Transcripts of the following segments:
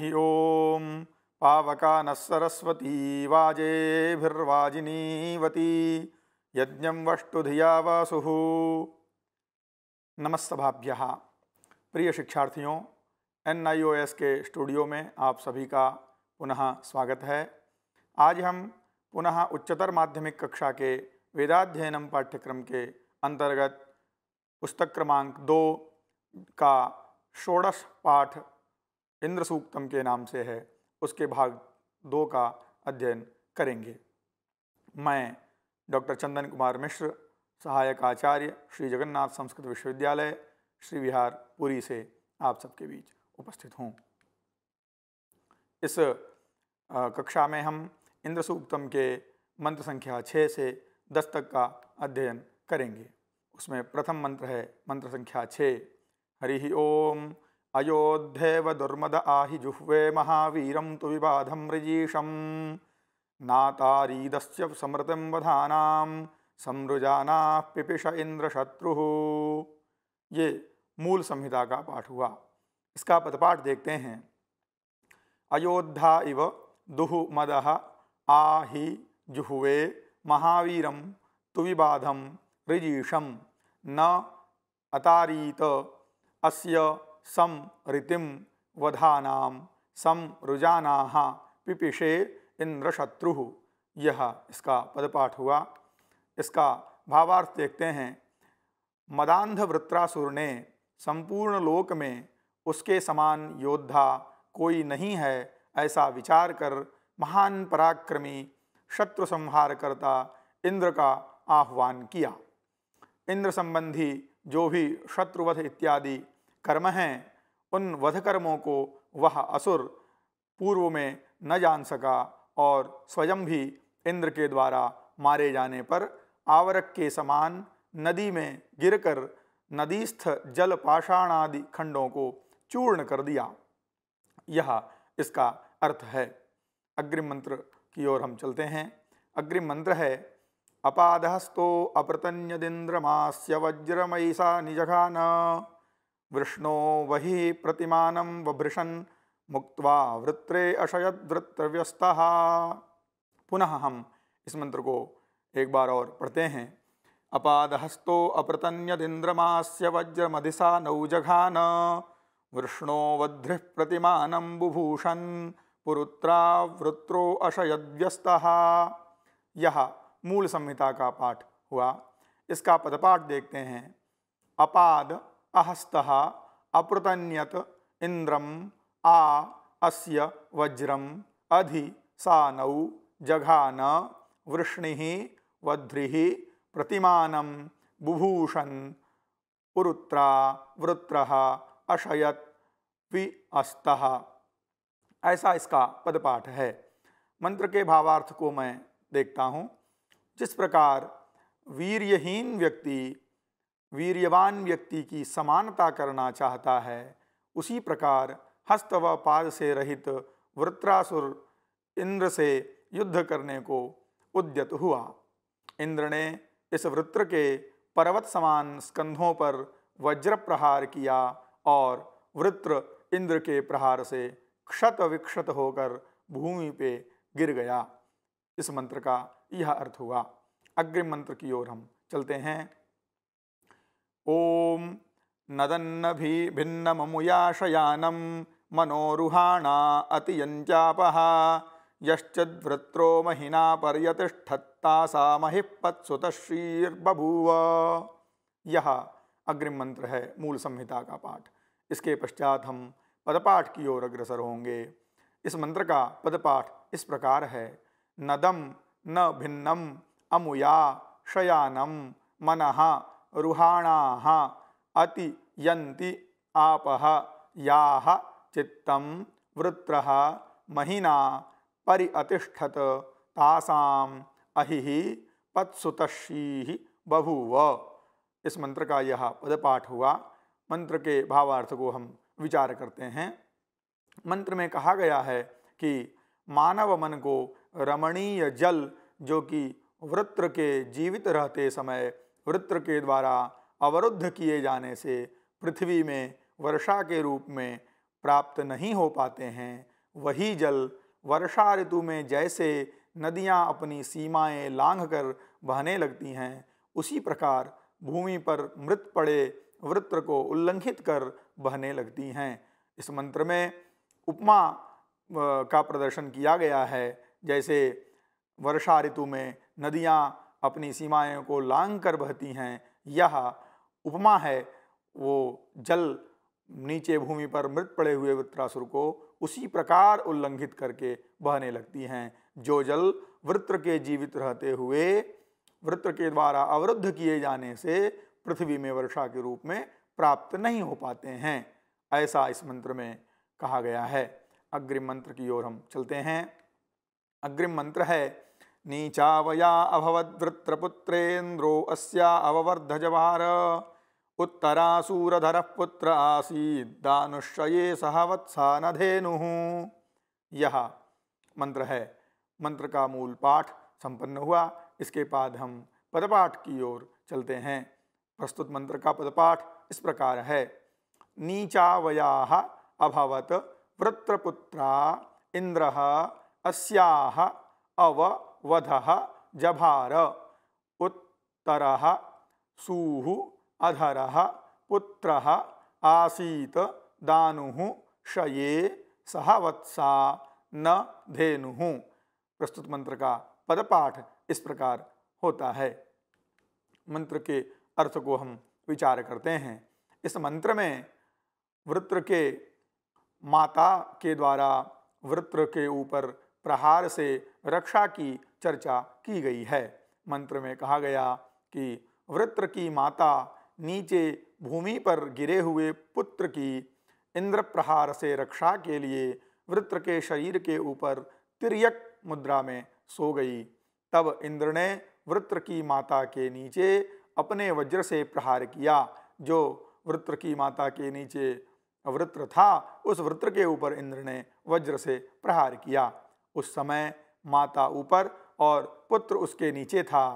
हरि ॐ पावका न सरस्वती वाजेभिर्वाजिनीवती वस्तु वष्टुधिया वासु नमस्भाभ्य प्रिय शिक्षार्थियों एन आई ओ एस के स्टूडियो में आप सभी का पुनः स्वागत है आज हम पुनः उच्चतर माध्यमिक कक्षा के वेदाध्ययनम पाठ्यक्रम के अंतर्गत पुस्तक क्रमांक दो का षोड़श पाठ इंद्र सूक्तम के नाम से है उसके भाग दो का अध्ययन करेंगे मैं डॉक्टर चंदन कुमार मिश्र सहायक आचार्य श्री जगन्नाथ संस्कृत विश्वविद्यालय श्री विहार पुरी से आप सबके बीच उपस्थित हूँ इस कक्षा में हम इंद्र सूक्तम के मंत्र संख्या छः से दस तक का अध्ययन करेंगे उसमें प्रथम मंत्र है मंत्र संख्या छः हरि ओम अयोद्धेव दुर्मद आहि जुह्वे महावीरं तु विबाधं मृजीषं नातारीदस्य समृतिं वधानां समृजानाः पिपिष इंद्रशत्रुः ये मूल संहिता का पाठ हुआ इसका पदपाठ देखते हैं अयोध्या इव दुहु मद आहि जुहुवे महावीरम तुविबाधम ऋजीषम न अतारीत अस्य सम ऋतिम वधानाम सम रुजाना पिपिशे इंद्रशत्रु यह इसका पदपाठ हुआ इसका भावार्थ देखते हैं मदांध वृत्रासुर ने संपूर्ण लोक में उसके समान योद्धा कोई नहीं है ऐसा विचार कर महान पराक्रमी शत्रु संहार करता इंद्र का आह्वान किया इंद्र संबंधी जो भी शत्रुवध इत्यादि कर्म हैं उन वध कर्मों को वह असुर पूर्व में न जान सका और स्वयं भी इंद्र के द्वारा मारे जाने पर आवरक के समान नदी में गिरकर नदीस्थ जल पाषाणादि खंडों को चूर्ण कर दिया यह इसका अर्थ है अग्रिम मंत्र की ओर हम चलते हैं अग्रिम मंत्र है अपादहस्तो अपृतन्यदिंद्रमास्य वज्रमयिषा निजघान वृष्णो वही प्रतिमानं वभृशन मुक्त वृत्रे अशयद वृत्रव्यस्ता पुनः हम इस मंत्र को एक बार और पढ़ते हैं अपादहस्तो अप्रतन्यदिन्द्रमास्य नौ नौजघान वृष्णो बुभूषण प्रतिमानं वृत्रो अशयद अशयद्यस्त यह मूल संहिता का पाठ हुआ इसका पदपाठ देखते हैं अपाद अहस्त अपृतन्यत इंद्रम आ अस्य वज्रम अधि सानौ जघान वृष्णि वध्रि प्रतिमानं बुभूषण उरुत्रा वृत्र अशयत अस्त ऐसा इसका पदपाठ है मंत्र के भावार्थ को मैं देखता हूँ जिस प्रकार वीर्यहीन व्यक्ति वीर्यवान व्यक्ति की समानता करना चाहता है उसी प्रकार हस्त व पाद से रहित वृत्रासुर इंद्र से युद्ध करने को उद्यत हुआ इंद्र ने इस वृत्र के पर्वत समान स्कंधों पर वज्र प्रहार किया और वृत्र इंद्र के प्रहार से क्षत विक्षत होकर भूमि पे गिर गया इस मंत्र का यह अर्थ हुआ अग्रिम मंत्र की ओर हम चलते हैं ॐ नदन्नभिभिन्नममुयाशयानं मनोरुहाणा अतियञ्चापः यश्चद्वृत्रो महिना पर्यतिष्ठत्ता सा महिपत्सुतश्रीर्बभूव यह अग्रिम मंत्र है मूल संहिता का पाठ इसके पश्चात हम पदपाठ की ओर अग्रसर होंगे इस मंत्र का पदपाठ इस प्रकार है नदम न भिन्नम अमुया शयानम मनहा रुहाणा अति यन्ति आपह याह चित्तम वृत्र महिना परिअतिष्ठत तासाम अहि पत्सुतशी बभूव इस मंत्र का यह पदपाठ हुआ मंत्र के भावार्थ को हम विचार करते हैं मंत्र में कहा गया है कि मानव मन को रमणीय जल जो कि वृत्र के जीवित रहते समय वृत्र के द्वारा अवरुद्ध किए जाने से पृथ्वी में वर्षा के रूप में प्राप्त नहीं हो पाते हैं वही जल वर्षा ऋतु में जैसे नदियाँ अपनी सीमाएँ लांघ कर बहने लगती हैं उसी प्रकार भूमि पर मृत पड़े वृत्र को उल्लंघित कर बहने लगती हैं इस मंत्र में उपमा का प्रदर्शन किया गया है जैसे वर्षा ऋतु में नदियाँ अपनी सीमाएं को लांग कर बहती हैं यह उपमा है वो जल नीचे भूमि पर मृत पड़े हुए वृत्रासुर को उसी प्रकार उल्लंघित करके बहने लगती हैं जो जल वृत्र के जीवित रहते हुए वृत्र के द्वारा अवरुद्ध किए जाने से पृथ्वी में वर्षा के रूप में प्राप्त नहीं हो पाते हैं ऐसा इस मंत्र में कहा गया है अग्रिम मंत्र की ओर हम चलते हैं अग्रिम मंत्र है नीचावया अभवद्वृत्रपुत्रेन्द्रो अस्या अववर्धजवार उत्तरासूरधरः पुत्र आसीद्दानुश्रये सह वत्सानधेनुः यह मंत्र है मंत्र का मूल पाठ संपन्न हुआ इसके बाद हम पदपाठ की ओर चलते हैं प्रस्तुत मंत्र का पदपाठ इस प्रकार है नीचावया अभवत वृत्रपुत्रा इंद्र अस्या अव वध जभार उत्तर सूहु अधर पुत्र आसीत दानु शये वत्सा न धेनु प्रस्तुत मंत्र का पदपाठ इस प्रकार होता है मंत्र के अर्थ को हम विचार करते हैं इस मंत्र में वृत्र के माता के द्वारा वृत्र के ऊपर प्रहार से रक्षा की चर्चा की गई है मंत्र में कहा गया कि वृत्र की माता नीचे भूमि पर गिरे हुए पुत्र की इंद्र प्रहार से रक्षा के लिए वृत्र के शरीर के ऊपर तिरयक मुद्रा में सो गई तब इंद्र ने वृत्र की माता के नीचे अपने वज्र से प्रहार किया जो वृत्र की माता के नीचे वृत्र था उस वृत्र के ऊपर इंद्र ने वज्र से प्रहार किया उस समय माता ऊपर और पुत्र उसके नीचे था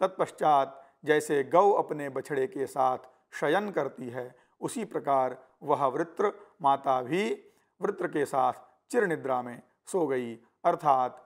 तत्पश्चात जैसे गौ अपने बछड़े के साथ शयन करती है उसी प्रकार वह वृत्र माता भी वृत्र के साथ चिर निद्रा में सो गई अर्थात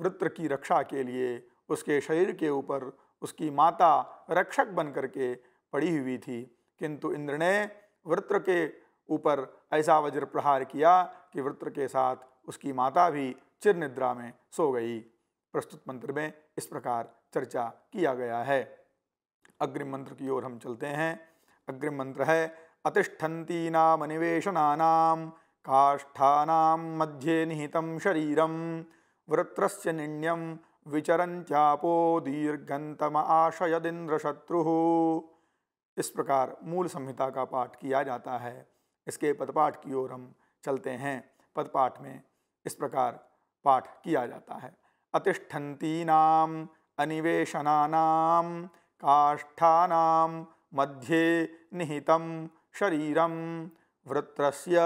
वृत्र की रक्षा के लिए उसके शरीर के ऊपर उसकी माता रक्षक बन करके पड़ी हुई थी किंतु इंद्र ने वृत्र के ऊपर ऐसा वज्र प्रहार किया कि वृत्र के साथ उसकी माता भी चिर निद्रा में सो गई प्रस्तुत मंत्र में इस प्रकार चर्चा किया गया है अग्रिम मंत्र की ओर हम चलते हैं अग्रिम मंत्र है अतिष्ठन्तीनाम निवेशनानाम काष्ठानाम मध्य निहित शरीरम वृत्रस्य निण्यम चापो दीर्घंतम शत्रु इस प्रकार मूल संहिता का पाठ किया जाता है इसके पदपाठ की ओर हम चलते हैं पदपाठ में इस प्रकार पाठ किया जाता है अतिष्ठन्तीनाम् अनिवेशनानां काष्ठानां मध्ये निहितं शरीरं वृत्रस्य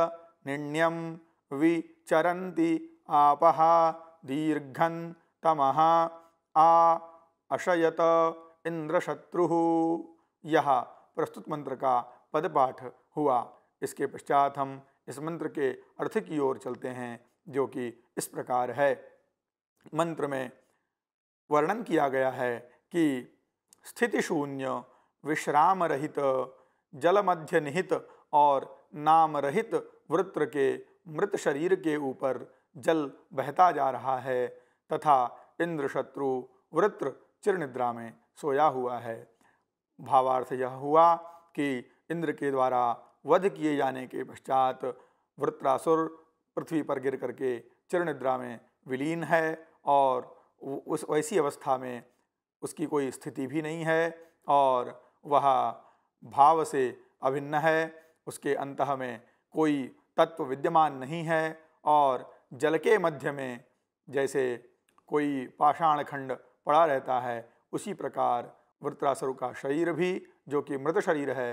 निण्यं विचरन्ति आपः दीर्घन् तमः आ अशयत इंद्रशत्रु यह प्रस्तुत मंत्र का पदपाठ हुआ इसके पश्चात हम इस मंत्र के अर्थ की ओर चलते हैं जो कि इस प्रकार है मंत्र में वर्णन किया गया है कि स्थिति शून्य विश्राम रहित जल मध्य निहित और नाम रहित वृत्र के मृत शरीर के ऊपर जल बहता जा रहा है तथा इंद्र शत्रु वृत्र चिरनिद्रा में सोया हुआ है भावार्थ यह हुआ कि इंद्र के द्वारा वध किए जाने के पश्चात वृत्रासुर पृथ्वी पर गिर करके चिरनिद्रा में विलीन है और उस वैसी अवस्था में उसकी कोई स्थिति भी नहीं है और वह भाव से अभिन्न है उसके अंत में कोई तत्व विद्यमान नहीं है और जल के मध्य में जैसे कोई पाषाण खंड पड़ा रहता है उसी प्रकार वृत्रासुर का शरीर भी जो कि मृत शरीर है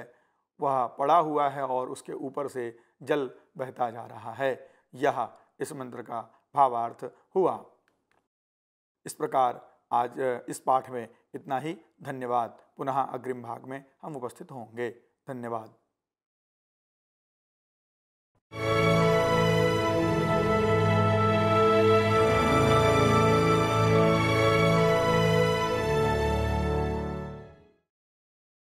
वह पड़ा हुआ है और उसके ऊपर से जल बहता जा रहा है यह इस मंत्र का भावार्थ हुआ इस प्रकार आज इस पाठ में इतना ही धन्यवाद पुनः अग्रिम भाग में हम उपस्थित होंगे धन्यवाद